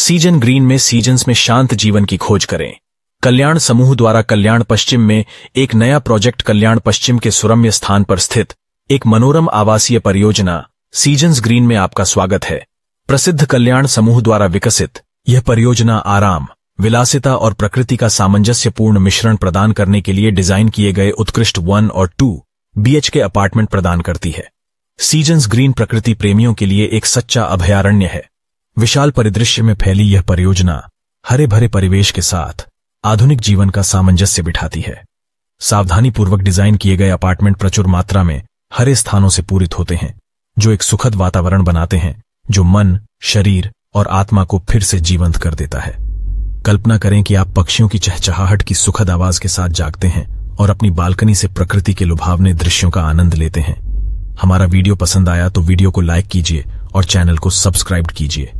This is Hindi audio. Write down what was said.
सीजन ग्रीन में सीजन्स में शांत जीवन की खोज करें कल्याण समूह द्वारा कल्याण पश्चिम में एक नया प्रोजेक्ट कल्याण पश्चिम के सुरम्य स्थान पर स्थित एक मनोरम आवासीय परियोजना सीजन्स ग्रीन में आपका स्वागत है प्रसिद्ध कल्याण समूह द्वारा विकसित यह परियोजना आराम विलासिता और प्रकृति का सामंजस्यपूर्ण मिश्रण प्रदान करने के लिए डिजाइन किए गए उत्कृष्ट वन और टू बीएच के अपार्टमेंट प्रदान करती है सीजन्स ग्रीन प्रकृति प्रेमियों के लिए एक सच्चा अभयारण्य है विशाल परिदृश्य में फैली यह परियोजना हरे भरे परिवेश के साथ आधुनिक जीवन का सामंजस्य बिठाती है सावधानी पूर्वक डिजाइन किए गए अपार्टमेंट प्रचुर मात्रा में हरे स्थानों से पूरित होते हैं जो एक सुखद वातावरण बनाते हैं जो मन शरीर और आत्मा को फिर से जीवंत कर देता है कल्पना करें कि आप पक्षियों की चहचहाहट की सुखद आवाज के साथ जागते हैं और अपनी बालकनी से प्रकृति के लुभावने दृश्यों का आनंद लेते हैं हमारा वीडियो पसंद आया तो वीडियो को लाइक कीजिए और चैनल को सब्सक्राइब कीजिए